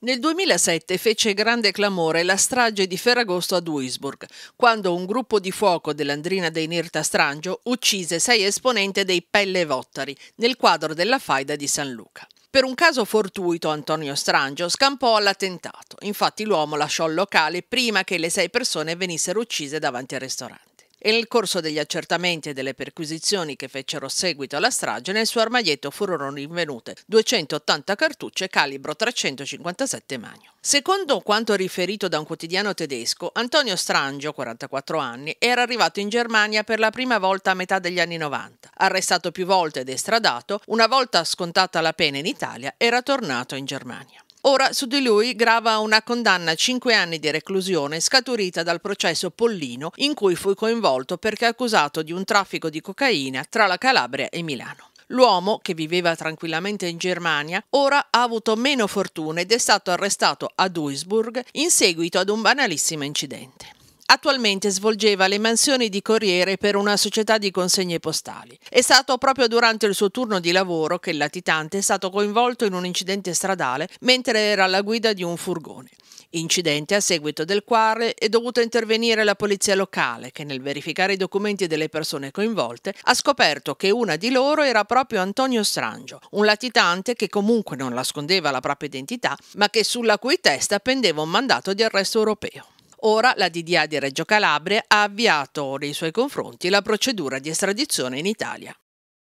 Nel 2007 fece grande clamore la strage di Ferragosto a Duisburg, quando un gruppo di fuoco dell'Andrina dei Nirta Strangio uccise sei esponenti dei Pelle Vottari nel quadro della faida di San Luca. Per un caso fortuito Antonio Strangio scampò all'attentato, infatti l'uomo lasciò il locale prima che le sei persone venissero uccise davanti al ristorante e nel corso degli accertamenti e delle perquisizioni che fecero seguito alla strage nel suo armadietto furono rinvenute 280 cartucce calibro 357 Magno. Secondo quanto riferito da un quotidiano tedesco, Antonio Strangio, 44 anni, era arrivato in Germania per la prima volta a metà degli anni 90. Arrestato più volte ed estradato, una volta scontata la pena in Italia, era tornato in Germania. Ora su di lui grava una condanna a 5 anni di reclusione scaturita dal processo Pollino in cui fu coinvolto perché accusato di un traffico di cocaina tra la Calabria e Milano. L'uomo, che viveva tranquillamente in Germania, ora ha avuto meno fortuna ed è stato arrestato a Duisburg in seguito ad un banalissimo incidente. Attualmente svolgeva le mansioni di corriere per una società di consegne postali. È stato proprio durante il suo turno di lavoro che il latitante è stato coinvolto in un incidente stradale mentre era alla guida di un furgone. Incidente a seguito del quale è dovuta intervenire la polizia locale che nel verificare i documenti delle persone coinvolte ha scoperto che una di loro era proprio Antonio Strangio, un latitante che comunque non nascondeva la propria identità ma che sulla cui testa pendeva un mandato di arresto europeo. Ora la DDA di Reggio Calabria ha avviato nei suoi confronti la procedura di estradizione in Italia.